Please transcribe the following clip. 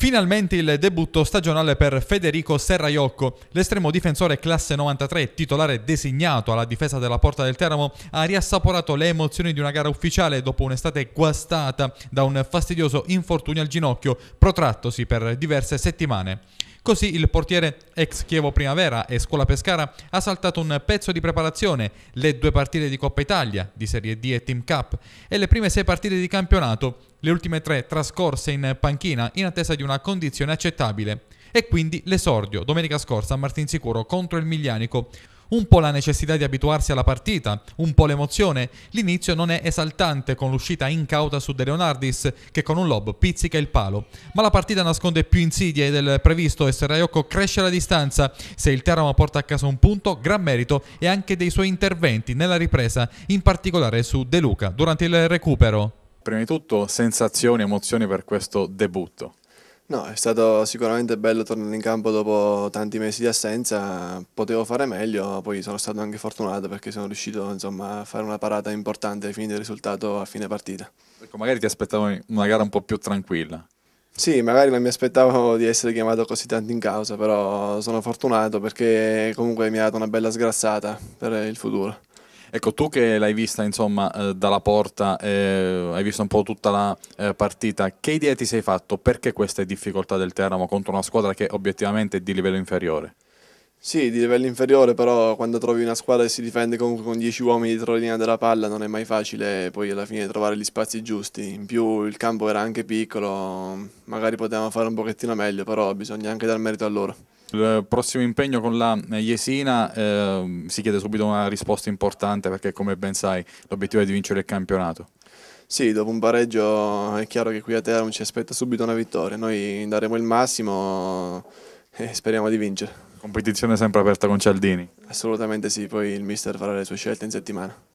Finalmente il debutto stagionale per Federico Serraiocco, l'estremo difensore classe 93, titolare designato alla difesa della porta del Teramo, ha riassaporato le emozioni di una gara ufficiale dopo un'estate guastata da un fastidioso infortunio al ginocchio, protrattosi per diverse settimane. Così il portiere ex Chievo Primavera e Scuola Pescara ha saltato un pezzo di preparazione, le due partite di Coppa Italia, di Serie D e Team Cup, e le prime sei partite di campionato, le ultime tre trascorse in panchina in attesa di una condizione accettabile. E quindi l'esordio, domenica scorsa a Martinsicuro contro il Miglianico, un po' la necessità di abituarsi alla partita, un po' l'emozione. L'inizio non è esaltante con l'uscita incauta su De Leonardis che con un lob pizzica il palo. Ma la partita nasconde più insidie del previsto e Serraiocco cresce la distanza. Se il Teramo porta a casa un punto, gran merito e anche dei suoi interventi nella ripresa, in particolare su De Luca durante il recupero. Prima di tutto sensazioni, emozioni per questo debutto. No, è stato sicuramente bello tornare in campo dopo tanti mesi di assenza, potevo fare meglio, poi sono stato anche fortunato perché sono riuscito insomma, a fare una parata importante ai fini del risultato a fine partita. Ecco, magari ti aspettavo una gara un po' più tranquilla. Sì, magari non mi aspettavo di essere chiamato così tanto in causa, però sono fortunato perché comunque mi ha dato una bella sgrassata per il futuro. Ecco, tu che l'hai vista insomma eh, dalla porta, eh, hai visto un po' tutta la eh, partita, che idea ti sei fatto? Perché queste difficoltà del Teramo contro una squadra che obiettivamente è di livello inferiore? Sì, di livello inferiore, però quando trovi una squadra che si difende comunque con 10 uomini dietro la linea della palla non è mai facile poi alla fine trovare gli spazi giusti. In più il campo era anche piccolo, magari potevamo fare un pochettino meglio, però bisogna anche dar merito a loro. Il prossimo impegno con la Jesina eh, si chiede subito una risposta importante perché come ben sai l'obiettivo è di vincere il campionato. Sì, dopo un pareggio è chiaro che qui a Teramo ci aspetta subito una vittoria, noi daremo il massimo e speriamo di vincere. Competizione sempre aperta con Cialdini. Assolutamente sì, poi il mister farà le sue scelte in settimana.